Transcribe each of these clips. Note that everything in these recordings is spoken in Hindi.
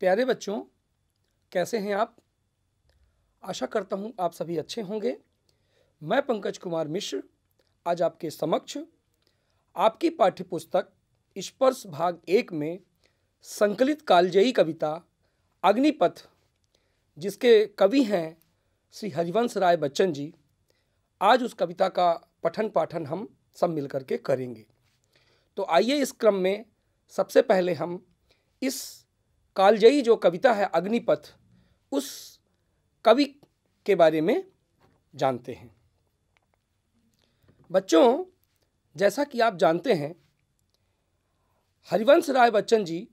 प्यारे बच्चों कैसे हैं आप आशा करता हूं आप सभी अच्छे होंगे मैं पंकज कुमार मिश्र आज आपके समक्ष आपकी पाठ्यपुस्तक स्पर्श भाग एक में संकलित कालजयी कविता अग्निपथ जिसके कवि हैं श्री हरिवंश राय बच्चन जी आज उस कविता का पठन पाठन हम सब मिल करके करेंगे तो आइए इस क्रम में सबसे पहले हम इस कालजयी जो कविता है अग्निपथ उस कवि के बारे में जानते हैं बच्चों जैसा कि आप जानते हैं हरिवंश राय बच्चन जी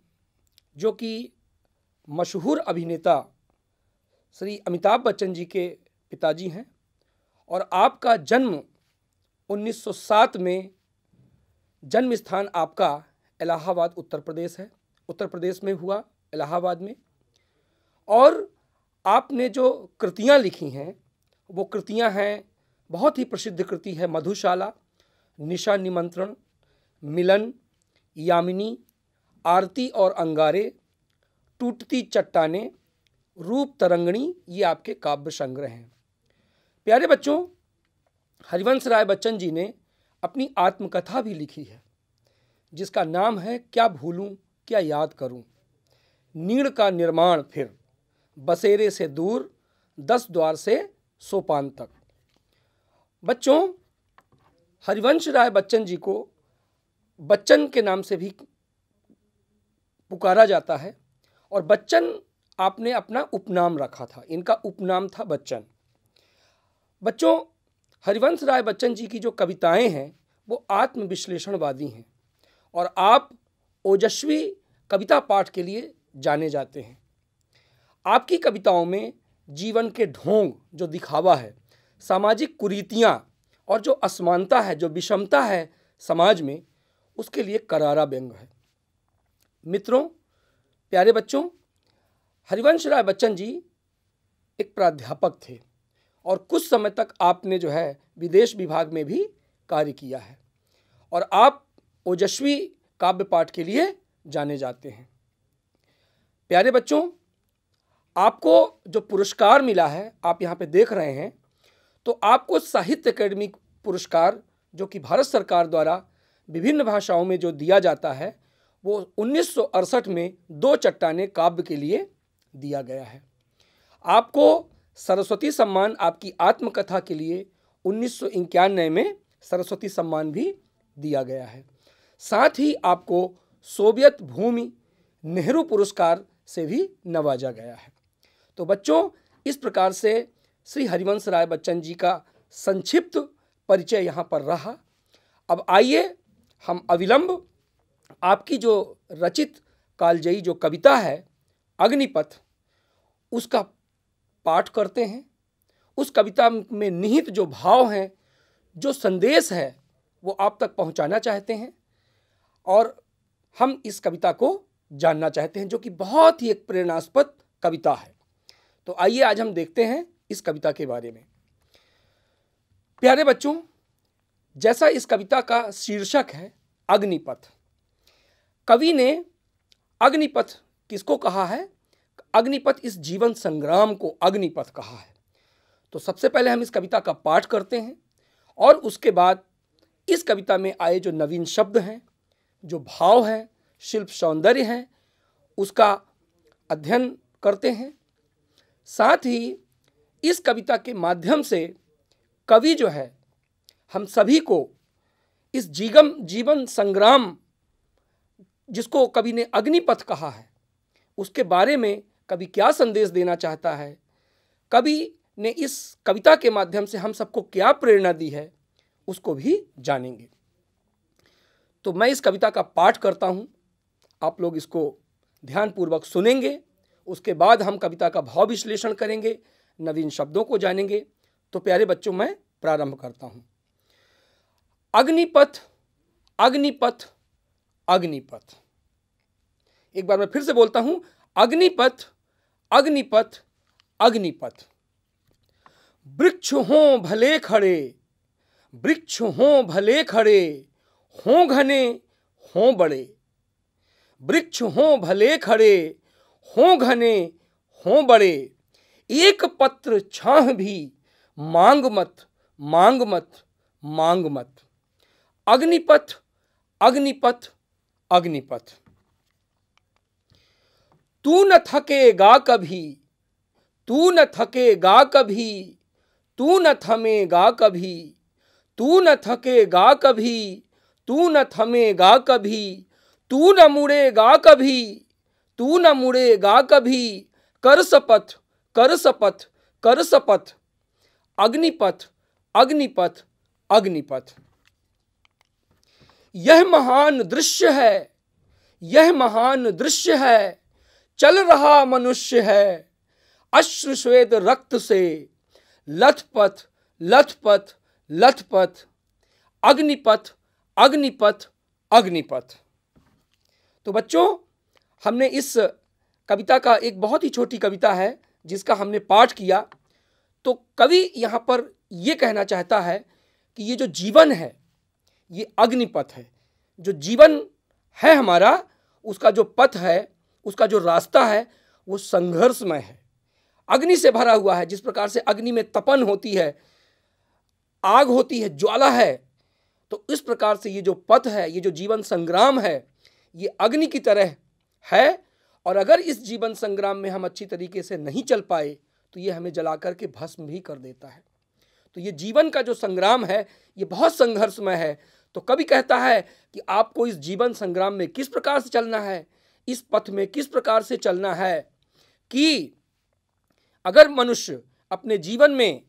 जो कि मशहूर अभिनेता श्री अमिताभ बच्चन जी के पिताजी हैं और आपका जन्म 1907 में जन्म स्थान आपका इलाहाबाद उत्तर प्रदेश है उत्तर प्रदेश में हुआ इलाहाबाद में और आपने जो कृतियाँ लिखी हैं वो कृतियाँ हैं बहुत ही प्रसिद्ध कृति है मधुशाला निशा निमंत्रण मिलन यामिनी आरती और अंगारे टूटती चट्टाने रूप तरंगणी ये आपके काव्य संग्रह हैं प्यारे बच्चों हरिवंश राय बच्चन जी ने अपनी आत्मकथा भी लिखी है जिसका नाम है क्या भूलूं क्या याद करूं नीड़ का निर्माण फिर बसेरे से दूर दस द्वार से सोपान तक बच्चों हरिवंश राय बच्चन जी को बच्चन के नाम से भी पुकारा जाता है और बच्चन आपने अपना उपनाम रखा था इनका उपनाम था बच्चन बच्चों हरिवंश राय बच्चन जी की जो कविताएं हैं वो आत्मविश्लेषणवादी हैं और आप ओजस्वी कविता पाठ के लिए जाने जाते हैं आपकी कविताओं में जीवन के ढोंग जो दिखावा है सामाजिक कुरीतियाँ और जो असमानता है जो विषमता है समाज में उसके लिए करारा व्यंग है मित्रों प्यारे बच्चों हरिवंश राय बच्चन जी एक प्राध्यापक थे और कुछ समय तक आपने जो है विदेश विभाग में भी कार्य किया है और आप ओजस्वी काव्य पाठ के लिए जाने जाते हैं प्यारे बच्चों आपको जो पुरस्कार मिला है आप यहाँ पे देख रहे हैं तो आपको साहित्य अकेडमी पुरस्कार जो कि भारत सरकार द्वारा विभिन्न भाषाओं में जो दिया जाता है वो उन्नीस में दो चट्टाने काव्य के लिए दिया गया है आपको सरस्वती सम्मान आपकी आत्मकथा के लिए उन्नीस में सरस्वती सम्मान भी दिया गया है साथ ही आपको सोवियत भूमि नेहरू पुरस्कार से भी नवाजा गया है तो बच्चों इस प्रकार से श्री हरिवंश राय बच्चन जी का संक्षिप्त परिचय यहाँ पर रहा अब आइए हम अविलंब आपकी जो रचित कालजयी जो कविता है अग्निपथ उसका पाठ करते हैं उस कविता में निहित जो भाव हैं जो संदेश है वो आप तक पहुंचाना चाहते हैं और हम इस कविता को जानना चाहते हैं जो कि बहुत ही एक प्रेरणास्पद कविता है तो आइए आज हम देखते हैं इस कविता के बारे में प्यारे बच्चों जैसा इस कविता का शीर्षक है अग्निपथ कवि ने अग्निपथ किसको कहा है अग्निपथ इस जीवन संग्राम को अग्निपथ कहा है तो सबसे पहले हम इस कविता का पाठ करते हैं और उसके बाद इस कविता में आए जो नवीन शब्द हैं जो भाव हैं शिल्प सौंदर्य है उसका अध्ययन करते हैं साथ ही इस कविता के माध्यम से कवि जो है हम सभी को इस जीगम जीवन संग्राम जिसको कवि ने अग्निपथ कहा है उसके बारे में कवि क्या संदेश देना चाहता है कवि ने इस कविता के माध्यम से हम सबको क्या प्रेरणा दी है उसको भी जानेंगे तो मैं इस कविता का पाठ करता हूँ आप लोग इसको ध्यानपूर्वक सुनेंगे उसके बाद हम कविता का भाव विश्लेषण करेंगे नवीन शब्दों को जानेंगे तो प्यारे बच्चों मैं प्रारंभ करता हूँ अग्निपथ अग्निपथ अग्निपथ एक बार मैं फिर से बोलता हूँ अग्निपथ अग्निपथ अग्निपथ वृक्ष हो भले खड़े वृक्ष हों भले खड़े हो घने हों बड़े वृक्ष हों भले खड़े हों घने हों बड़े एक पत्र छाह भी मांग मत मांग मत मांग मत अग्निपथ अग्निपथ अग्निपथ तू न थके गा कभी तू न थके गा कभी तू न थमे गा कभी तू न थके गा कभी तू न थमे गा कभी तू न मुड़ेगा कभी तू न मुड़ेगा कभी कर सपथ कर सपथ कर सपथ अग्निपथ अग्निपथ अग्निपथ यह महान दृश्य है यह महान दृश्य है चल रहा मनुष्य है अश्रुश्वेत रक्त से लथपथ लथपथ लथपथ अग्निपथ अग्निपथ अग्निपथ तो बच्चों हमने इस कविता का एक बहुत ही छोटी कविता है जिसका हमने पाठ किया तो कवि यहाँ पर ये कहना चाहता है कि ये जो जीवन है ये अग्निपथ है जो जीवन है हमारा उसका जो पथ है उसका जो रास्ता है वो संघर्षमय है अग्नि से भरा हुआ है जिस प्रकार से अग्नि में तपन होती है आग होती है ज्वाला है तो इस प्रकार से ये जो पथ है ये जो जीवन संग्राम है ये अग्नि की तरह है और अगर इस जीवन संग्राम में हम अच्छी तरीके से नहीं चल पाए तो ये हमें जला करके भस्म भी कर देता है तो ये जीवन का जो संग्राम है ये बहुत संघर्षमय है तो कभी कहता है कि आपको इस जीवन संग्राम में किस प्रकार से चलना है इस पथ में किस प्रकार से चलना है कि अगर मनुष्य अपने जीवन में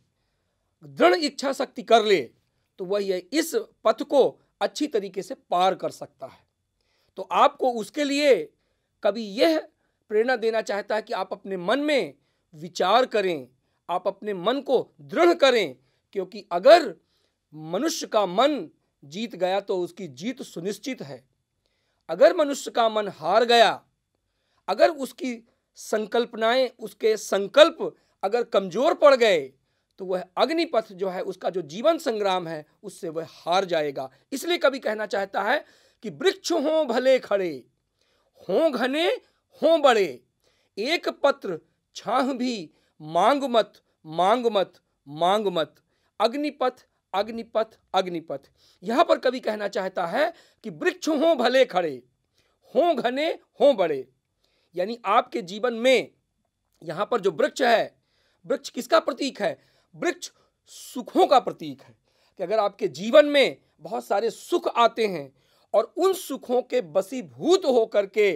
दृढ़ इच्छा शक्ति कर ले तो वह यह इस पथ को अच्छी तरीके से पार कर सकता है तो आपको उसके लिए कभी यह प्रेरणा देना चाहता है कि आप अपने मन में विचार करें आप अपने मन को दृढ़ करें क्योंकि अगर मनुष्य का मन जीत गया तो उसकी जीत सुनिश्चित है अगर मनुष्य का मन हार गया अगर उसकी संकल्पनाएं उसके संकल्प अगर कमज़ोर पड़ गए तो वह अग्निपथ जो है उसका जो जीवन संग्राम है उससे वह हार जाएगा इसलिए कभी कहना चाहता है कि वृक्ष हों भले खड़े हों घने हों बड़े एक पत्र छाह भी मांग मत मांग मत मांग मत अग्निपथ अग्निपथ अग्निपथ यहां पर कवि कहना चाहता है कि वृक्ष हों भले खड़े हों घने हों बड़े यानी आपके जीवन में यहां पर जो वृक्ष है वृक्ष किसका प्रतीक है वृक्ष सुखों का प्रतीक है कि अगर आपके जीवन में बहुत सारे सुख आते हैं और उन सुखों के बसीभूत होकर के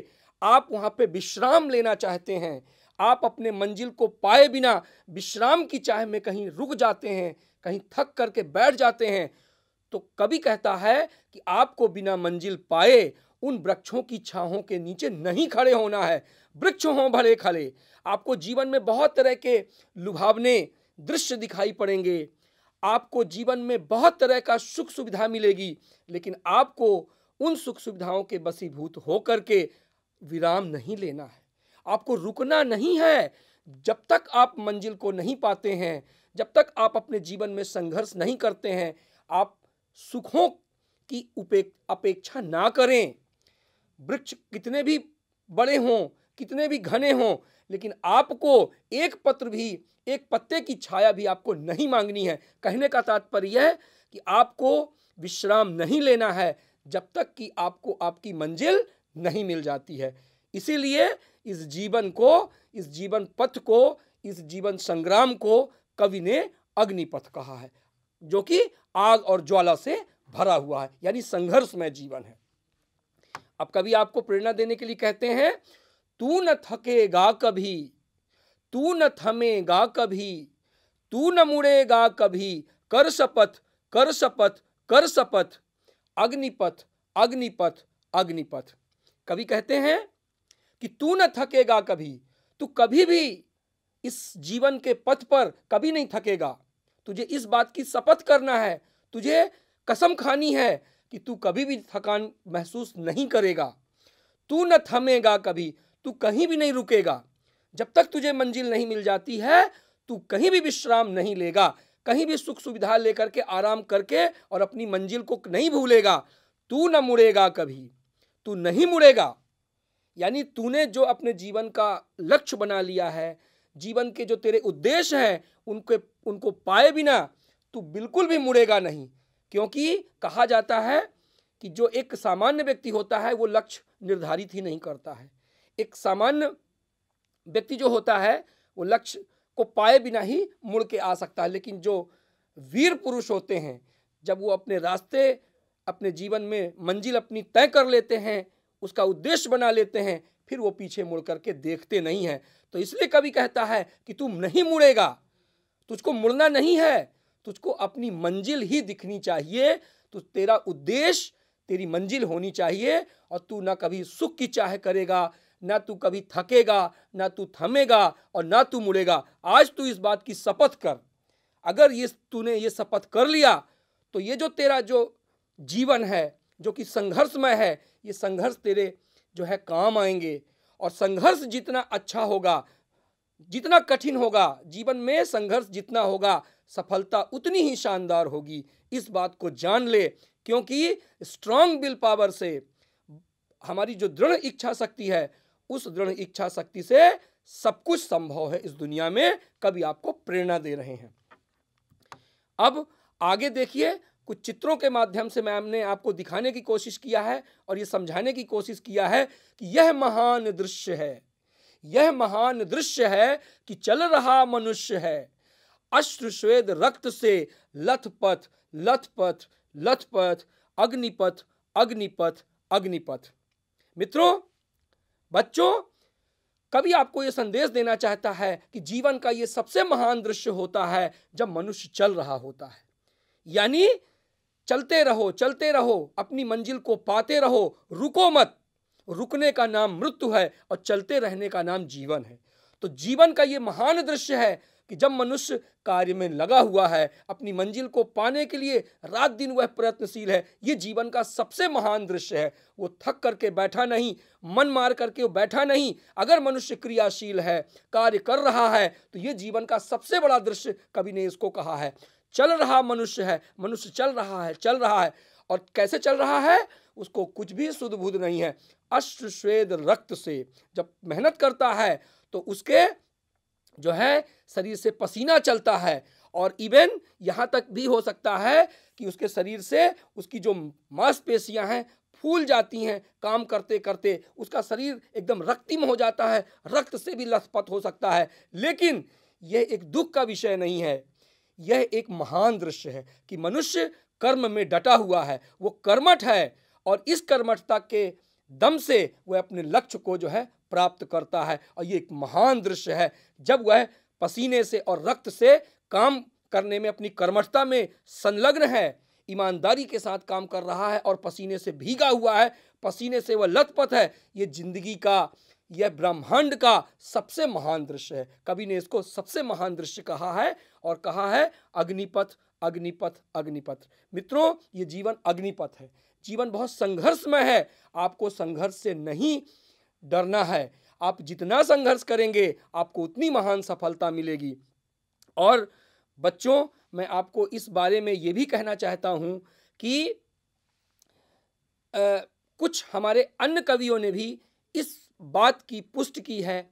आप वहाँ पे विश्राम लेना चाहते हैं आप अपने मंजिल को पाए बिना विश्राम की चाह में कहीं रुक जाते हैं कहीं थक करके बैठ जाते हैं तो कभी कहता है कि आपको बिना मंजिल पाए उन वृक्षों की छाहों के नीचे नहीं खड़े होना है वृक्ष हों भले खड़े आपको जीवन में बहुत तरह के लुभावने दृश्य दिखाई पड़ेंगे आपको जीवन में बहुत तरह का सुख सुविधा मिलेगी लेकिन आपको उन सुख सुविधाओं के बसीभूत होकर के विराम नहीं लेना है आपको रुकना नहीं है जब तक आप मंजिल को नहीं पाते हैं जब तक आप अपने जीवन में संघर्ष नहीं करते हैं आप सुखों की अपेक्षा ना करें वृक्ष कितने भी बड़े हों कितने भी घने हों लेकिन आपको एक पत्र भी एक पत्ते की छाया भी आपको नहीं मांगनी है कहने का तात्पर्य है कि आपको विश्राम नहीं लेना है जब तक कि आपको आपकी मंजिल नहीं मिल जाती है इसीलिए इस जीवन को इस जीवन पथ को इस जीवन संग्राम को कवि ने अग्निपथ कहा है जो कि आग और ज्वाला से भरा हुआ है यानी संघर्षमय जीवन है अब कभी आपको प्रेरणा देने के लिए कहते हैं तू न थकेगा कभी तू न थमेगा कभी तू न मुड़ेगा कभी कर शपथ कर शपथ कर शपथ अग्निपथ अग्निपथ अग्निपथ कवि कहते हैं कि तू न थकेगा कभी तू कभी भी इस जीवन के पथ पर कभी नहीं थकेगा तुझे इस बात की शपथ करना है तुझे कसम खानी है कि तू कभी भी थकान महसूस नहीं करेगा तू न थमेगा कभी तू कहीं भी नहीं रुकेगा जब तक तुझे मंजिल नहीं मिल जाती है तू कहीं भी विश्राम नहीं लेगा कहीं भी सुख सुविधा लेकर के आराम करके और अपनी मंजिल को नहीं भूलेगा तू न मुड़ेगा कभी तू नहीं मुड़ेगा यानी तूने जो अपने जीवन का लक्ष्य बना लिया है जीवन के जो तेरे उद्देश्य हैं उनके उनको पाए बिना तू बिल्कुल भी मुड़ेगा नहीं क्योंकि कहा जाता है कि जो एक सामान्य व्यक्ति होता है वो लक्ष्य निर्धारित ही नहीं करता है एक सामान्य व्यक्ति जो होता है वो लक्ष्य को पाए बिना ही मुड़ के आ सकता है लेकिन जो वीर पुरुष होते हैं जब वो अपने रास्ते अपने जीवन में मंजिल अपनी तय कर लेते हैं उसका उद्देश्य बना लेते हैं फिर वो पीछे मुड़ करके देखते नहीं हैं तो इसलिए कभी कहता है कि तू नहीं मुड़ेगा तुझको मुड़ना नहीं है तुझको अपनी मंजिल ही दिखनी चाहिए तो तेरा उद्देश्य तेरी मंजिल होनी चाहिए और तू ना कभी सुख की चाह करेगा ना तू कभी थकेगा ना तू थमेगा और ना तू मुड़ेगा आज तू इस बात की शपथ कर अगर ये तूने ये शपथ कर लिया तो ये जो तेरा जो जीवन है जो कि संघर्षमय है ये संघर्ष तेरे जो है काम आएंगे और संघर्ष जितना अच्छा होगा जितना कठिन होगा जीवन में संघर्ष जितना होगा सफलता उतनी ही शानदार होगी इस बात को जान ले क्योंकि स्ट्रांग विल पावर से हमारी जो दृढ़ इच्छा शक्ति है उस दृढ़ इच्छा शक्ति से सब कुछ संभव है इस दुनिया में कभी आपको प्रेरणा दे रहे हैं अब आगे देखिए कुछ चित्रों के माध्यम से मैम ने आपको दिखाने की कोशिश किया है और ये समझाने की कोशिश किया है कि यह महान दृश्य है यह महान दृश्य है कि चल रहा मनुष्य है अश्र श्वेद रक्त से लथपथ लथपथ लथपथ अग्निपथ अग्निपथ अग्निपथ मित्रों बच्चों कभी आपको यह संदेश देना चाहता है कि जीवन का यह सबसे महान दृश्य होता है जब मनुष्य चल रहा होता है यानी चलते रहो चलते रहो अपनी मंजिल को पाते रहो रुको मत रुकने का नाम मृत्यु है और चलते रहने का नाम जीवन है तो जीवन का ये महान दृश्य है कि जब मनुष्य कार्य में लगा हुआ है अपनी मंजिल को पाने के लिए रात दिन वह प्रयत्नशील है ये जीवन का सबसे महान दृश्य है वो थक करके बैठा नहीं मन मार करके वो बैठा नहीं अगर मनुष्य क्रियाशील है कार्य कर रहा है तो ये जीवन का सबसे बड़ा दृश्य कभी ने इसको कहा है चल रहा मनुष्य है मनुष्य चल रहा है चल रहा है और कैसे चल रहा है उसको कुछ भी शुद्ध बुद्ध नहीं है अश्वेद रक्त से जब मेहनत करता है तो उसके जो है शरीर से पसीना चलता है और इवन यहाँ तक भी हो सकता है कि उसके शरीर से उसकी जो मांसपेशियाँ हैं फूल जाती हैं काम करते करते उसका शरीर एकदम रक्तिम हो जाता है रक्त से भी लथपथ हो सकता है लेकिन यह एक दुख का विषय नहीं है यह एक महान दृश्य है कि मनुष्य कर्म में डटा हुआ है वो कर्मठ है और इस कर्मठता के दम से वह अपने लक्ष्य को जो है प्राप्त करता है और ये एक महान दृश्य है जब वह पसीने से और रक्त से काम करने में अपनी कर्मठता में संलग्न है ईमानदारी के साथ काम कर रहा है और पसीने से भीगा हुआ है पसीने से वह लतपथ है ये जिंदगी का यह ब्रह्मांड का सबसे महान दृश्य है कवि ने इसको सबसे महान दृश्य कहा है और कहा है अग्निपथ अग्निपथ अग्निपथ मित्रों ये जीवन अग्निपथ है जीवन बहुत संघर्षमय है आपको संघर्ष से नहीं डरना है आप जितना संघर्ष करेंगे आपको उतनी महान सफलता मिलेगी और बच्चों मैं आपको इस बारे में ये भी कहना चाहता हूँ कि आ, कुछ हमारे अन्य कवियों ने भी इस बात की पुष्टि की है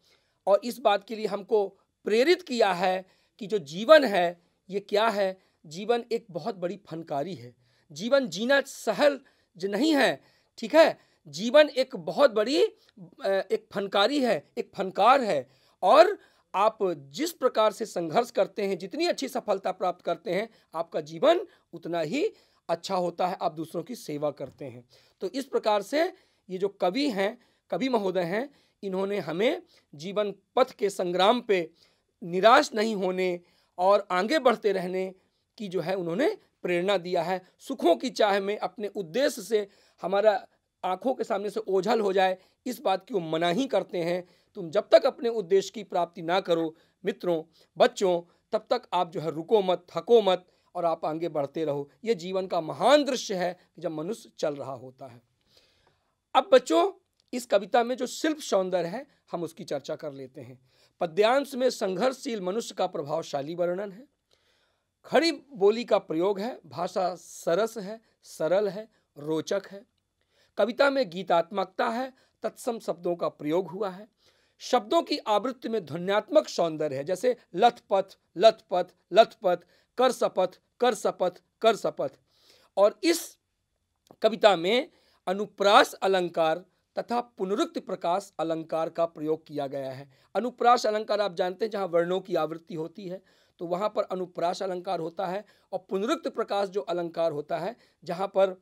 और इस बात के लिए हमको प्रेरित किया है कि जो जीवन है ये क्या है जीवन एक बहुत बड़ी फनकारी है जीवन जीना सहल नहीं है ठीक है जीवन एक बहुत बड़ी एक फनकारी है एक फनकार है और आप जिस प्रकार से संघर्ष करते हैं जितनी अच्छी सफलता प्राप्त करते हैं आपका जीवन उतना ही अच्छा होता है आप दूसरों की सेवा करते हैं तो इस प्रकार से ये जो कवि हैं कवि महोदय हैं इन्होंने हमें जीवन पथ के संग्राम पे निराश नहीं होने और आगे बढ़ते रहने की जो है उन्होंने प्रेरणा दिया है सुखों की चाह में अपने उद्देश्य से हमारा आँखों के सामने से ओझल हो जाए इस बात की वो मना ही करते हैं तुम जब तक अपने उद्देश्य की प्राप्ति ना करो मित्रों बच्चों तब तक आप जो है रुको मत थको मत और आप आगे बढ़ते रहो ये जीवन का महान दृश्य है कि जब मनुष्य चल रहा होता है अब बच्चों इस कविता में जो शिल्प सौंदर्य है हम उसकी चर्चा कर लेते हैं पद्यांश में संघर्षशील मनुष्य का प्रभावशाली वर्णन है खड़ी बोली का प्रयोग है भाषा सरस है सरल है रोचक है कविता में गीतात्मकता है तत्सम शब्दों का प्रयोग हुआ है शब्दों की आवृत्ति में ध्वन्यात्मक सौंदर्य है जैसे लथपथ लथपथ लथपथ कर सपथ कर सपथ कर सपथ और इस कविता में अनुप्रास अलंकार तथा पुनरुक्ति प्रकाश अलंकार का प्रयोग किया गया है अनुप्रास अलंकार आप जानते हैं जहाँ वर्णों की आवृत्ति होती है तो वहाँ पर अनुप्रास अलंकार होता है और पुनरुक्त प्रकाश जो अलंकार होता है जहाँ पर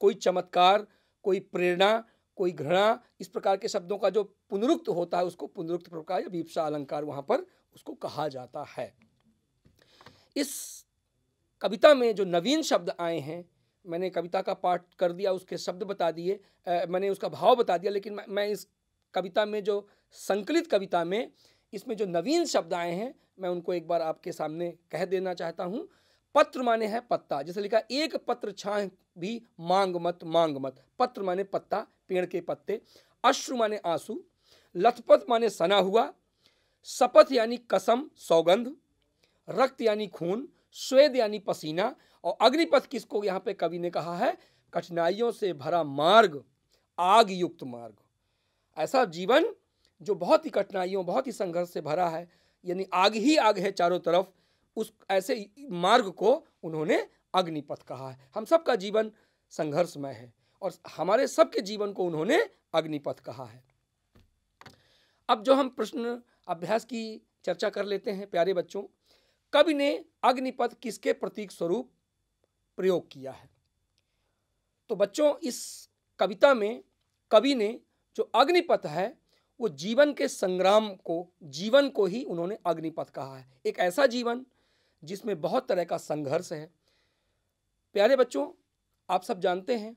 कोई चमत्कार कोई प्रेरणा कोई घृणा इस प्रकार के शब्दों का जो पुनरुक्त होता है उसको पुनरुक्त प्रकार या भीपसा अलंकार वहाँ पर उसको कहा जाता है इस कविता में जो नवीन शब्द आए हैं मैंने कविता का पाठ कर दिया उसके शब्द बता दिए मैंने उसका भाव बता दिया लेकिन मैं इस कविता में जो संकलित कविता में इसमें जो नवीन शब्द आए हैं मैं उनको एक बार आपके सामने कह देना चाहता हूँ पत्र माने है पत्ता जैसे लिखा एक पत्र छा भी मांग मत मांग मत पत्र माने पत्ता पेड़ के पत्ते अश्रु माने आंसू लथपथ माने सना हुआ शपथ यानी कसम सौगंध रक्त यानी खून स्वेद यानी पसीना और अग्निपथ किसको यहाँ पे कवि ने कहा है कठिनाइयों से भरा मार्ग आग युक्त मार्ग ऐसा जीवन जो बहुत ही कठिनाइयों बहुत ही संघर्ष से भरा है यानी आग ही आग है चारों तरफ उस ऐसे मार्ग को उन्होंने अग्निपथ कहा है हम सबका जीवन संघर्षमय है और हमारे सबके जीवन को उन्होंने अग्निपथ कहा है अब जो हम प्रश्न अभ्यास की चर्चा कर लेते हैं प्यारे बच्चों कवि ने अग्निपथ किसके प्रतीक स्वरूप प्रयोग किया है तो बच्चों इस कविता में कवि ने जो अग्निपथ है वो जीवन के संग्राम को जीवन को ही उन्होंने अग्निपथ कहा है एक ऐसा जीवन जिसमें बहुत तरह का संघर्ष है प्यारे बच्चों आप सब जानते हैं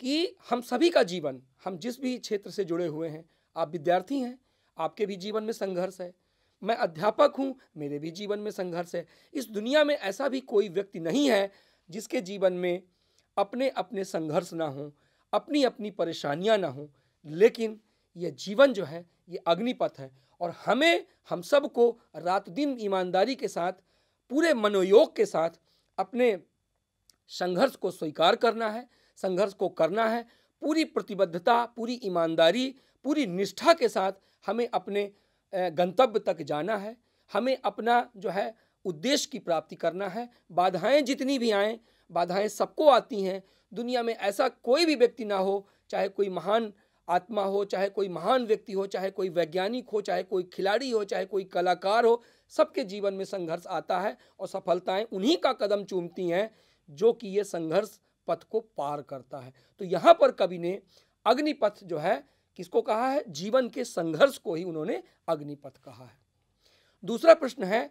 कि हम सभी का जीवन हम जिस भी क्षेत्र से जुड़े हुए हैं आप विद्यार्थी हैं आपके भी जीवन में संघर्ष है मैं अध्यापक हूँ मेरे भी जीवन में संघर्ष है इस दुनिया में ऐसा भी कोई व्यक्ति नहीं है जिसके जीवन में अपने अपने संघर्ष ना हों अपनी अपनी परेशानियाँ ना हों लेकिन यह जीवन जो है ये अग्निपथ है और हमें हम सबको रात दिन ईमानदारी के साथ पूरे मनोयोग के साथ अपने संघर्ष को स्वीकार करना है संघर्ष को करना है पूरी प्रतिबद्धता पूरी ईमानदारी पूरी निष्ठा के साथ हमें अपने गंतव्य तक जाना है हमें अपना जो है उद्देश्य की प्राप्ति करना है बाधाएं जितनी भी आएँ बाधाएं सबको आती हैं दुनिया में ऐसा कोई भी व्यक्ति ना हो चाहे कोई महान आत्मा हो चाहे कोई महान व्यक्ति हो चाहे कोई वैज्ञानिक हो चाहे कोई खिलाड़ी हो चाहे कोई कलाकार हो सबके जीवन में संघर्ष आता है और सफलताएं उन्हीं का कदम चूमती हैं जो कि ये संघर्ष पथ को पार करता है तो यहाँ पर कवि ने अग्निपथ जो है किसको कहा है जीवन के संघर्ष को ही उन्होंने अग्निपथ कहा है दूसरा प्रश्न है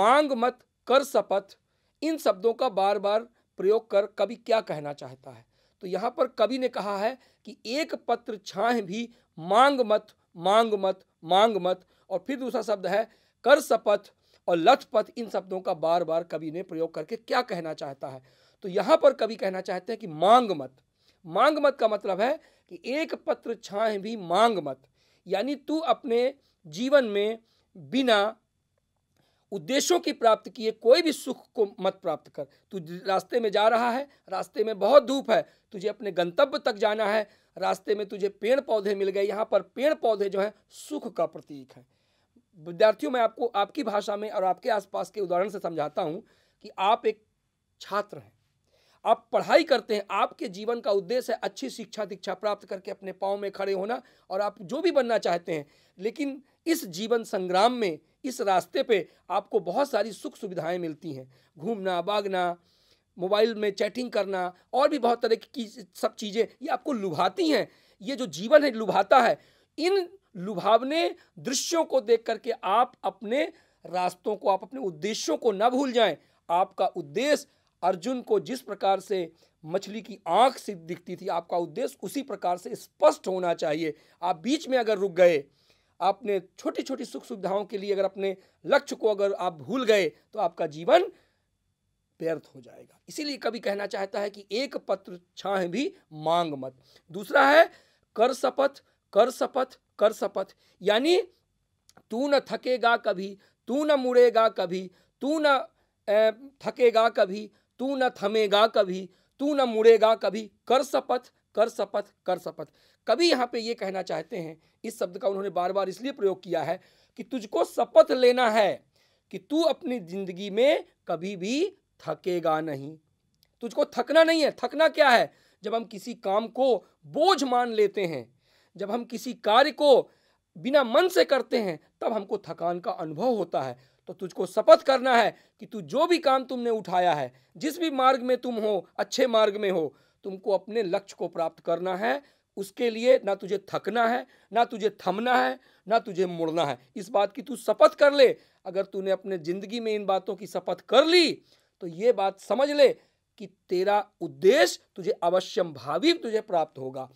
मांग मत कर शपथ इन शब्दों का बार बार प्रयोग कर कवि क्या कहना चाहता है तो यहाँ पर कवि ने कहा है कि एक पत्र छाह भी मांग मत मांग मत मांग मत और फिर दूसरा शब्द है कर सपथ और लथपथ इन शब्दों का बार बार कवि ने प्रयोग करके क्या कहना चाहता है तो यहाँ पर कवि कहना चाहते हैं कि मांग मत मांग मत का मतलब है कि एक पत्र छाए भी मांग मत यानी तू अपने जीवन में बिना उद्देश्यों की प्राप्ति किए कोई भी सुख को मत प्राप्त कर तू रास्ते में जा रहा है रास्ते में बहुत धूप है तुझे अपने गंतव्य तक जाना है रास्ते में तुझे पेड़ पौधे मिल गए यहाँ पर पेड़ पौधे जो हैं सुख का प्रतीक है विद्यार्थियों मैं आपको आपकी भाषा में और आपके आसपास के उदाहरण से समझाता हूँ कि आप एक छात्र हैं आप पढ़ाई करते हैं आपके जीवन का उद्देश्य है अच्छी शिक्षा दीक्षा प्राप्त करके अपने पाँव में खड़े होना और आप जो भी बनना चाहते हैं लेकिन इस जीवन संग्राम में इस रास्ते पे आपको बहुत सारी सुख सुविधाएं मिलती हैं घूमना भागना मोबाइल में चैटिंग करना और भी बहुत तरह की सब चीज़ें ये आपको लुभाती हैं ये जो जीवन है लुभाता है इन लुभावने दृश्यों को देख करके आप अपने रास्तों को आप अपने उद्देश्यों को ना भूल जाएं आपका उद्देश्य अर्जुन को जिस प्रकार से मछली की आंख से दिखती थी आपका उद्देश्य उसी प्रकार से स्पष्ट होना चाहिए आप बीच में अगर रुक गए आपने छोटी छोटी सुख सुविधाओं के लिए अगर अपने लक्ष्य को अगर आप भूल गए तो आपका जीवन व्यर्थ हो जाएगा इसीलिए कभी कहना चाहता है कि एक पत्र छाह भी मांग मत दूसरा है कर शपथ कर शपथ कर शपथ यानी तू न थकेगा कभी तू न मुड़ेगा कभी तू न थकेगा कभी तू न थमेगा कभी तू न मुड़ेगा कभी कर शपथ कर शपथ कर शपथ कवि यहाँ पे ये कहना चाहते हैं इस शब्द का उन्होंने बार बार इसलिए प्रयोग किया है कि तुझको शपथ लेना है कि तू अपनी जिंदगी में कभी भी थकेगा नहीं तुझको थकना नहीं है थकना क्या है जब हम किसी काम को बोझ मान लेते हैं जब हम किसी कार्य को बिना मन से करते हैं तब हमको थकान का अनुभव होता है तो तुझको शपथ करना है कि तू जो भी काम तुमने उठाया है जिस भी मार्ग में तुम हो अच्छे मार्ग में हो तुमको अपने लक्ष्य को प्राप्त करना है उसके लिए ना तुझे थकना है ना तुझे थमना है ना तुझे मुड़ना है इस बात की तू शपथ कर ले अगर तूने अपने ज़िंदगी में इन बातों की शपथ कर ली तो ये बात समझ ले कि तेरा उद्देश्य तुझे अवश्यम भावी तुझे प्राप्त होगा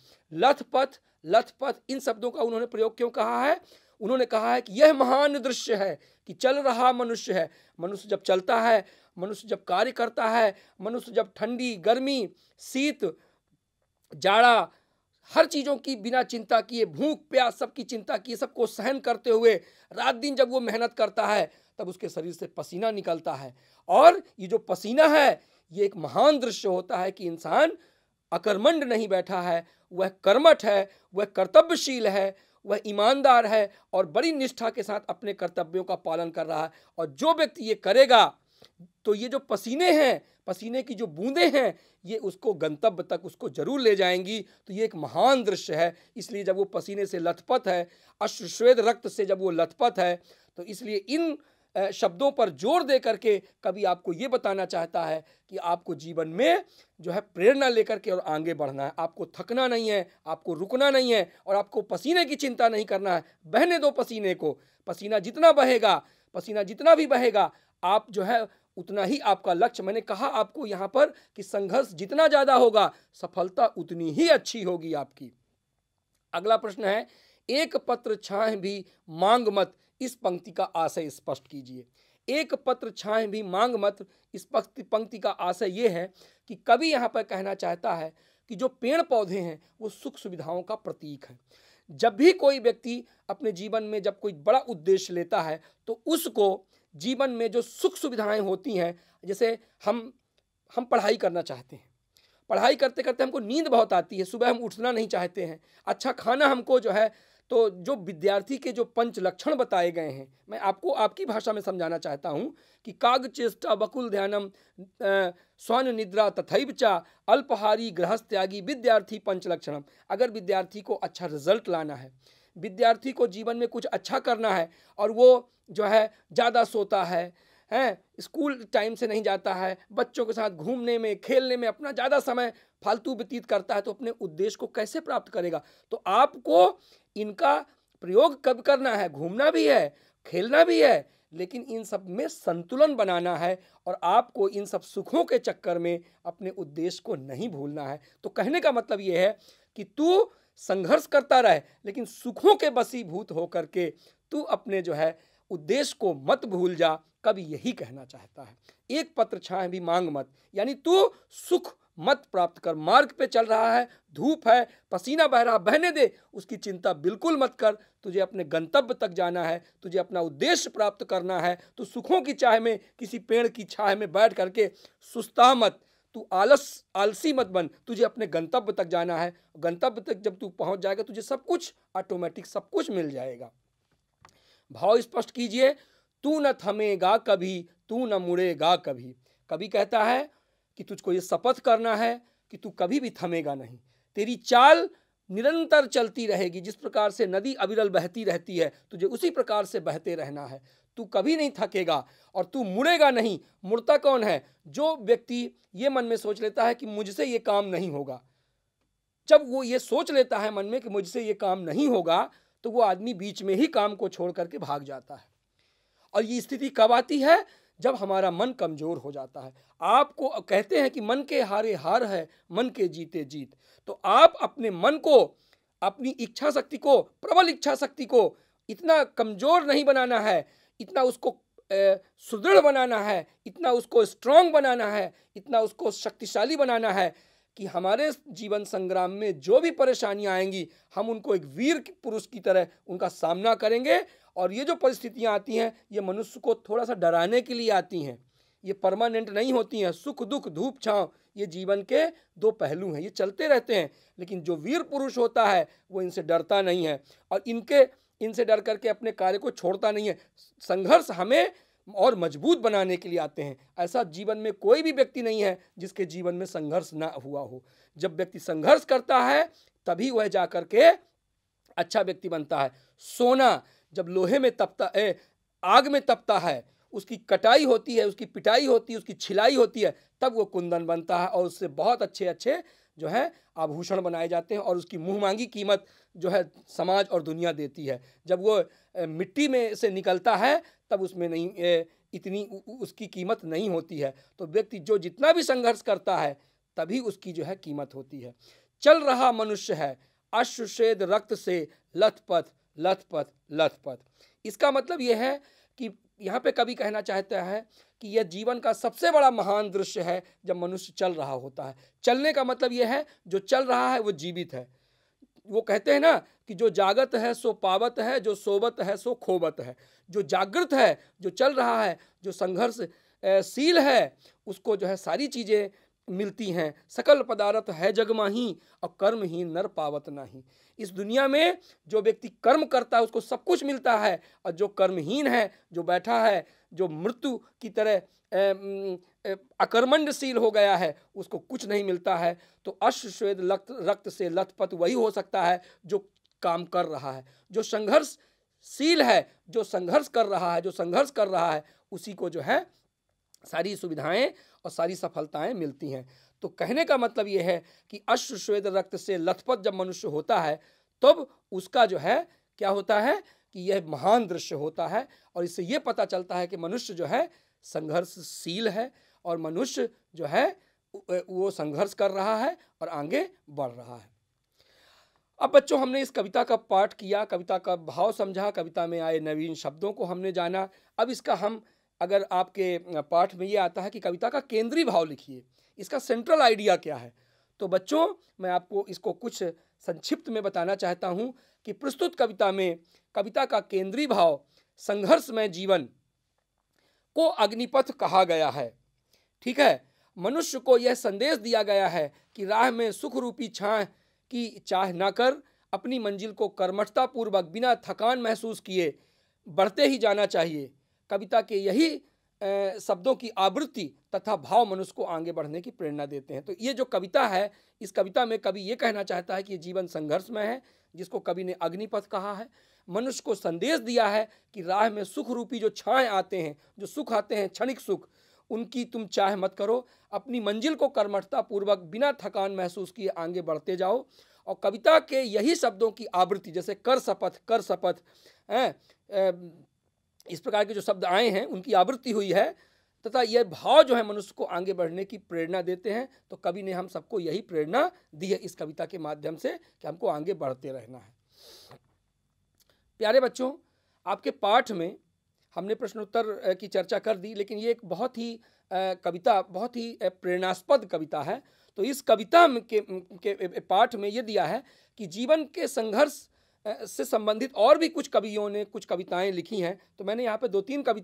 लथ पथ लथ पथ इन शब्दों का उन्होंने प्रयोग क्यों कहा है उन्होंने कहा है कि यह महान दृश्य है कि चल रहा मनुष्य है मनुष्य जब चलता है मनुष्य जब कार्य करता है मनुष्य जब ठंडी गर्मी शीत जाड़ा हर चीज़ों की बिना चिंता किए भूख प्यास सबकी चिंता किए सबको सहन करते हुए रात दिन जब वो मेहनत करता है तब उसके शरीर से पसीना निकलता है और ये जो पसीना है ये एक महान दृश्य होता है कि इंसान अकर्मंड नहीं बैठा है वह कर्मठ है वह कर्तव्यशील है वह ईमानदार है और बड़ी निष्ठा के साथ अपने कर्तव्यों का पालन कर रहा है और जो व्यक्ति ये करेगा तो ये जो पसीने हैं पसीने की जो बूंदें हैं ये उसको गंतव्य तक उसको जरूर ले जाएंगी तो ये एक महान दृश्य है इसलिए जब वो पसीने से लथपथ है अश्वेद रक्त से जब वो लथपथ है तो इसलिए इन शब्दों पर जोर दे करके कभी आपको ये बताना चाहता है कि आपको जीवन में जो है प्रेरणा लेकर के और आगे बढ़ना है आपको थकना नहीं है आपको रुकना नहीं है और आपको पसीने की चिंता नहीं करना है बहने दो पसीने को पसीना जितना बहेगा पसीना जितना भी बहेगा आप जो है उतना ही आपका लक्ष्य मैंने कहा आपको यहाँ पर कि संघर्ष जितना ज़्यादा होगा सफलता उतनी ही अच्छी होगी आपकी अगला प्रश्न है एक पत्र छाए भी मांग मत इस पंक्ति का आशय स्पष्ट कीजिए एक पत्र छाए भी मांग मत इस पंक्ति का आशय ये है कि कवि यहाँ पर कहना चाहता है कि जो पेड़ पौधे हैं वो सुख सुविधाओं का प्रतीक है जब भी कोई व्यक्ति अपने जीवन में जब कोई बड़ा उद्देश्य लेता है तो उसको जीवन में जो सुख सुविधाएं होती हैं जैसे हम हम पढ़ाई करना चाहते हैं पढ़ाई करते करते हमको नींद बहुत आती है सुबह हम उठना नहीं चाहते हैं अच्छा खाना हमको जो है तो जो विद्यार्थी के जो पंच लक्षण बताए गए हैं मैं आपको आपकी भाषा में समझाना चाहता हूँ कि काग चेष्टा बकुल ध्यानम स्वर्ण निद्रा तथैवचा अल्पहारी अल्पहारी त्यागी विद्यार्थी पंच लक्षणम अगर विद्यार्थी को अच्छा रिजल्ट लाना है विद्यार्थी को जीवन में कुछ अच्छा करना है और वो जो है ज़्यादा सोता है हैं स्कूल टाइम से नहीं जाता है बच्चों के साथ घूमने में खेलने में अपना ज़्यादा समय फालतू व्यतीत करता है तो अपने उद्देश्य को कैसे प्राप्त करेगा तो आपको इनका प्रयोग कब करना है घूमना भी है खेलना भी है लेकिन इन सब में संतुलन बनाना है और आपको इन सब सुखों के चक्कर में अपने उद्देश्य को नहीं भूलना है तो कहने का मतलब ये है कि तू संघर्ष करता रहे लेकिन सुखों के बसीभूत होकर के तू अपने जो है उद्देश्य को मत भूल जा कभी यही कहना चाहता है एक पत्र छाए भी मांग मत यानी तू सुख मत प्राप्त कर मार्ग पे चल रहा है धूप है पसीना बह रहा बहने दे उसकी चिंता बिल्कुल मत कर तुझे अपने गंतव्य तक जाना है तुझे अपना उद्देश्य प्राप्त करना है तो सुखों की चाह में किसी पेड़ की छाह में बैठ करके सुस्ता मत तू आलस आलसी मत बन तुझे अपने गंतव्य तक जाना है गंतव्य तक जब तू पहुंच जाएगा तुझे सब कुछ ऑटोमेटिक सब कुछ मिल जाएगा भाव स्पष्ट कीजिए तू न थमेगा कभी तू न मुड़ेगा कभी कभी कहता है कि तुझको ये शपथ करना है कि तू कभी भी थमेगा नहीं तेरी चाल निरंतर चलती रहेगी जिस प्रकार से नदी अविरल बहती रहती है तुझे उसी प्रकार से बहते रहना है तू कभी नहीं थकेगा और तू मुड़ेगा नहीं मुड़ता कौन है जो व्यक्ति ये मन में सोच लेता है कि मुझसे ये काम नहीं होगा जब वो ये सोच लेता है मन में कि मुझसे ये काम नहीं होगा तो वो आदमी बीच में ही काम को छोड़ करके भाग जाता है और ये स्थिति कब आती है जब हमारा मन कमज़ोर हो जाता है आपको कहते हैं कि मन के हारे हार है मन के जीते जीत तो आप अपने मन को अपनी इच्छा शक्ति को प्रबल इच्छा शक्ति को इतना कमज़ोर नहीं बनाना है इतना उसको सुदृढ़ बनाना है इतना उसको स्ट्रांग बनाना है इतना उसको शक्तिशाली बनाना है कि हमारे जीवन संग्राम में जो भी परेशानियां आएंगी हम उनको एक वीर पुरुष की तरह उनका सामना करेंगे और ये जो परिस्थितियां आती हैं ये मनुष्य को थोड़ा सा डराने के लिए आती हैं ये परमानेंट नहीं होती हैं सुख दुख धूप छाँव ये जीवन के दो पहलू हैं ये चलते रहते हैं लेकिन जो वीर पुरुष होता है वो इनसे डरता नहीं है और इनके इनसे डर करके अपने कार्य को छोड़ता नहीं है संघर्ष हमें और मजबूत बनाने के लिए आते हैं ऐसा जीवन में कोई भी व्यक्ति नहीं है जिसके जीवन में संघर्ष ना हुआ हो जब व्यक्ति संघर्ष करता है तभी वह जा कर के अच्छा व्यक्ति बनता है सोना जब लोहे में तपता ए, आग में तपता है उसकी कटाई होती है उसकी पिटाई होती है उसकी छिलाई होती है तब वो कुंदन बनता है और उससे बहुत अच्छे अच्छे जो है आभूषण बनाए जाते हैं और उसकी मुँह मांगी कीमत जो है समाज और दुनिया देती है जब वो मिट्टी में से निकलता है तब उसमें नहीं इतनी उसकी कीमत नहीं होती है तो व्यक्ति जो जितना भी संघर्ष करता है तभी उसकी जो है कीमत होती है चल रहा मनुष्य है अश्वशेद रक्त से लथपथ लथपथ लथपथ इसका मतलब यह है कि यहाँ पे कभी कहना चाहता है कि यह जीवन का सबसे बड़ा महान दृश्य है जब मनुष्य चल रहा होता है चलने का मतलब यह है जो चल रहा है वो जीवित है वो कहते हैं ना कि जो जागत है सो पावत है जो सोबत है सो खोबत है जो जागृत है जो चल रहा है जो संघर्ष शील है उसको जो है सारी चीज़ें मिलती हैं सकल पदार्थ है जग माही और कर्म ही नर पावत नाही इस दुनिया में जो व्यक्ति कर्म करता है उसको सब कुछ मिलता है और जो कर्महीन है जो बैठा है जो मृत्यु की तरह अकर्मण्यशील हो गया है उसको कुछ नहीं मिलता है तो अश्वेद लक्त रक्त से लथपथ वही हो सकता है जो काम कर रहा है जो संघर्षशील है जो संघर्ष कर रहा है जो संघर्ष कर रहा है उसी को जो है सारी सुविधाएं और सारी सफलताएं मिलती हैं तो कहने का मतलब ये है कि अश्व रक्त से लथपथ जब मनुष्य होता है तब तो उसका जो है क्या होता है कि यह महान दृश्य होता है और इससे ये पता चलता है कि मनुष्य जो है संघर्षशील है और मनुष्य जो है वो संघर्ष कर रहा है और आगे बढ़ रहा है अब बच्चों हमने इस कविता का पाठ किया कविता का भाव समझा कविता में आए नवीन शब्दों को हमने जाना अब इसका हम अगर आपके पाठ में ये आता है कि कविता का केंद्रीय भाव लिखिए इसका सेंट्रल आइडिया क्या है तो बच्चों मैं आपको इसको कुछ संक्षिप्त में बताना चाहता हूँ कि प्रस्तुत कविता में कविता का केंद्रीय भाव संघर्ष में जीवन को अग्निपथ कहा गया है ठीक है मनुष्य को यह संदेश दिया गया है कि राह में सुख रूपी छाह की चाह ना कर अपनी मंजिल को कर्मठतापूर्वक बिना थकान महसूस किए बढ़ते ही जाना चाहिए कविता के यही शब्दों की आवृत्ति तथा भाव मनुष्य को आगे बढ़ने की प्रेरणा देते हैं तो ये जो कविता है इस कविता में कवि ये कहना चाहता है कि जीवन संघर्ष में है जिसको कवि ने अग्निपथ कहा है मनुष्य को संदेश दिया है कि राह में सुख रूपी जो छाए आते हैं जो सुख आते हैं क्षणिक सुख उनकी तुम चाह मत करो अपनी मंजिल को कर्मठता पूर्वक बिना थकान महसूस किए आगे बढ़ते जाओ और कविता के यही शब्दों की आवृत्ति जैसे कर शपथ कर शपथ इस प्रकार के जो शब्द आए हैं उनकी आवृत्ति हुई है तथा यह भाव जो है मनुष्य को आगे बढ़ने की प्रेरणा देते हैं तो कवि ने हम सबको यही प्रेरणा दी है इस कविता के माध्यम से कि हमको आगे बढ़ते रहना है प्यारे बच्चों आपके पाठ में हमने प्रश्नोत्तर की चर्चा कर दी लेकिन ये एक बहुत ही कविता बहुत ही प्रेरणास्पद कविता है तो इस कविता के, के पाठ में ये दिया है कि जीवन के संघर्ष से संबंधित और भी कुछ कवियों ने कुछ कविताएं लिखी हैं तो मैंने यहाँ पे दो तीन कवि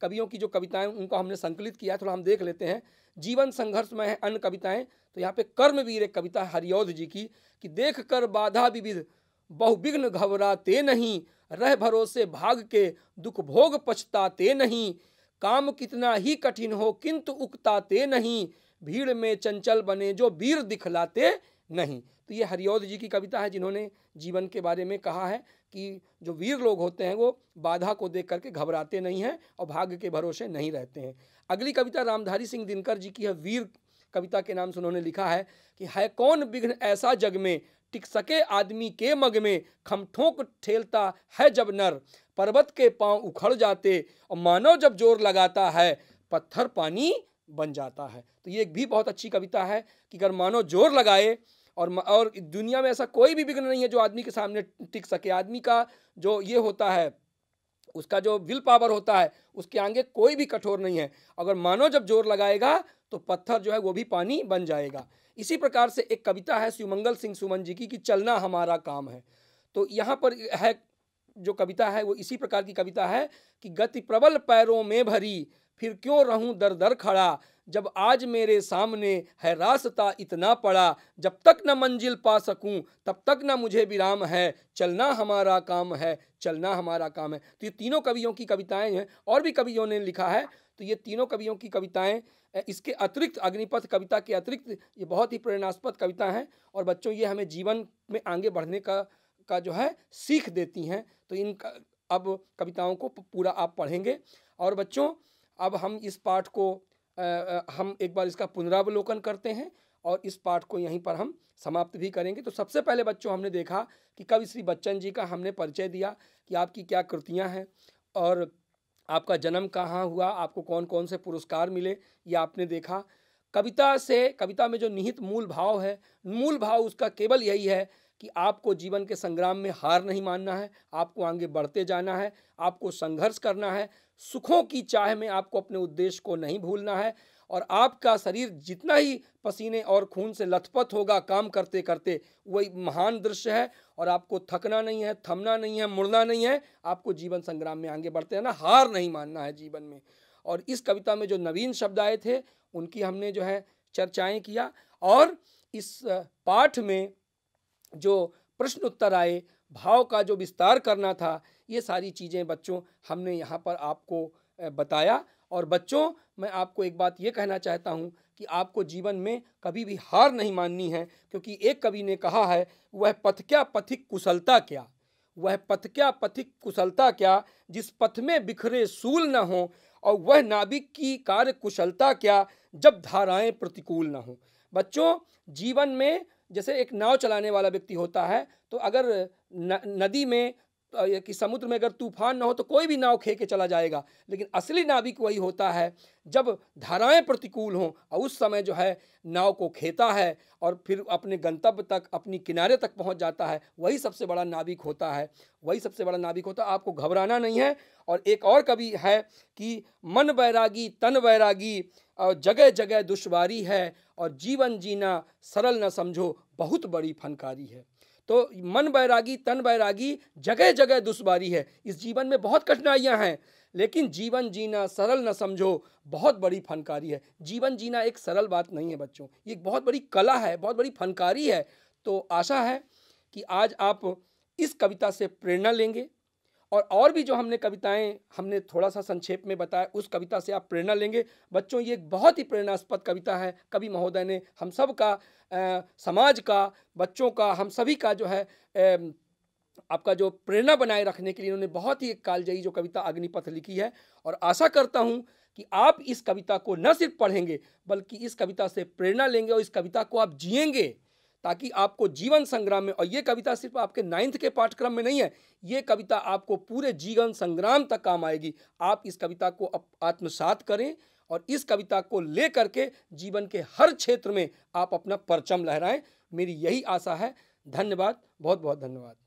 कवियों की जो कविताएं उनको हमने संकलित किया थोड़ा हम देख लेते हैं जीवन संघर्ष में है अन्य कविताएं तो यहाँ पे कर्मवीर एक कविता हरियोध जी की कि देख कर बाधा विविध बहुविघ्न घबराते नहीं रह भरोसे भाग के दुख भोग पछताते नहीं काम कितना ही कठिन हो किंतु उकताते नहीं भीड़ में चंचल बने जो वीर दिखलाते नहीं तो ये हरिओद जी की कविता है जिन्होंने जीवन के बारे में कहा है कि जो वीर लोग होते हैं वो बाधा को देख करके घबराते नहीं हैं और भाग्य के भरोसे नहीं रहते हैं अगली कविता रामधारी सिंह दिनकर जी की है वीर कविता के नाम से उन्होंने लिखा है कि है कौन विघ्न ऐसा जग में टिक सके आदमी के मग में खमठोंक ठेलता है जब नर पर्वत के पांव उखड़ जाते और मानव जब जोर लगाता है पत्थर पानी बन जाता है तो ये एक भी बहुत अच्छी कविता है कि अगर मानव जोर लगाए और और दुनिया में ऐसा कोई भी विघ्न नहीं है जो आदमी के सामने टिक सके आदमी का जो ये होता है उसका जो विल पावर होता है उसके आगे कोई भी कठोर नहीं है अगर मानो जब जोर लगाएगा तो पत्थर जो है वो भी पानी बन जाएगा इसी प्रकार से एक कविता है शिवमंगल सिंह सुमन जी की कि चलना हमारा काम है तो यहाँ पर है जो कविता है वो इसी प्रकार की कविता है कि गति प्रबल पैरों में भरी फिर क्यों रहूं दर दर खड़ा जब आज मेरे सामने है रास्ता इतना पड़ा जब तक न मंजिल पा सकूं तब तक न मुझे विराम है चलना हमारा काम है चलना हमारा काम है तो ये तीनों कवियों की कविताएं हैं और भी कवियों ने लिखा है तो ये तीनों कवियों की कविताएं इसके अतिरिक्त अग्निपथ कविता के अतिरिक्त ये बहुत ही प्रेरणास्पद कविता हैं और बच्चों ये हमें जीवन में आगे बढ़ने का का जो है सीख देती हैं तो इन अब कविताओं को पूरा आप पढ़ेंगे और बच्चों अब हम इस पाठ को हम एक बार इसका पुनरावलोकन करते हैं और इस पाठ को यहीं पर हम समाप्त भी करेंगे तो सबसे पहले बच्चों हमने देखा कि कवि श्री बच्चन जी का हमने परिचय दिया कि आपकी क्या कृतियाँ हैं और आपका जन्म कहाँ हुआ आपको कौन कौन से पुरस्कार मिले ये आपने देखा कविता से कविता में जो निहित मूल भाव है मूल भाव उसका केवल यही है कि आपको जीवन के संग्राम में हार नहीं मानना है आपको आगे बढ़ते जाना है आपको संघर्ष करना है सुखों की चाह में आपको अपने उद्देश्य को नहीं भूलना है और आपका शरीर जितना ही पसीने और खून से लथपथ होगा काम करते करते वही महान दृश्य है और आपको थकना नहीं है थमना नहीं है मुड़ना नहीं है आपको जीवन संग्राम में आगे बढ़ते रहना हार नहीं मानना है जीवन में और इस कविता में जो नवीन शब्द आए थे उनकी हमने जो है चर्चाएँ किया और इस पाठ में जो प्रश्न उत्तर आए भाव का जो विस्तार करना था ये सारी चीज़ें बच्चों हमने यहाँ पर आपको बताया और बच्चों मैं आपको एक बात ये कहना चाहता हूँ कि आपको जीवन में कभी भी हार नहीं माननी है क्योंकि एक कवि ने कहा है वह पथ क्या पथिक कुशलता क्या वह पथ क्या पथिक कुशलता क्या जिस पथ में बिखरे सूल न हो और वह नाभिक की कार्य कुशलता क्या जब धाराएं प्रतिकूल न हों बच्चों जीवन में जैसे एक नाव चलाने वाला व्यक्ति होता है तो अगर न, नदी में कि समुद्र में अगर तूफान ना हो तो कोई भी नाव खे के चला जाएगा लेकिन असली नाविक वही होता है जब धाराएं प्रतिकूल हों और उस समय जो है नाव को खेता है और फिर अपने गंतव्य तक अपनी किनारे तक पहुंच जाता है वही सबसे बड़ा नाविक होता है वही सबसे बड़ा नाविक होता है आपको घबराना नहीं है और एक और कवि है कि मन बैरागी तन बैरागी और जगह जगह दुश्वारी है और जीवन जीना सरल न समझो बहुत बड़ी फनकारी है तो मन बैरागी तन बैरागी जगह जगह दुश्वारी है इस जीवन में बहुत कठिनाइयाँ हैं लेकिन जीवन जीना सरल न समझो बहुत बड़ी फनकारी है जीवन जीना एक सरल बात नहीं है बच्चों ये एक बहुत बड़ी कला है बहुत बड़ी फनकारी है तो आशा है कि आज आप इस कविता से प्रेरणा लेंगे और और भी जो हमने कविताएं हमने थोड़ा सा संक्षेप में बताया उस कविता से आप प्रेरणा लेंगे बच्चों ये एक बहुत ही प्रेरणास्पद कविता है कवि महोदय ने हम सब का आ, समाज का बच्चों का हम सभी का जो है आ, आपका जो प्रेरणा बनाए रखने के लिए उन्होंने बहुत ही एक कालजयी जो कविता अग्निपथ लिखी है और आशा करता हूँ कि आप इस कविता को न सिर्फ पढ़ेंगे बल्कि इस कविता से प्रेरणा लेंगे और इस कविता को आप जियेंगे ताकि आपको जीवन संग्राम में और ये कविता सिर्फ आपके नाइन्थ के पाठ्यक्रम में नहीं है ये कविता आपको पूरे जीवन संग्राम तक काम आएगी आप इस कविता को आत्मसात करें और इस कविता को ले करके जीवन के हर क्षेत्र में आप अपना परचम लहराएं मेरी यही आशा है धन्यवाद बहुत बहुत धन्यवाद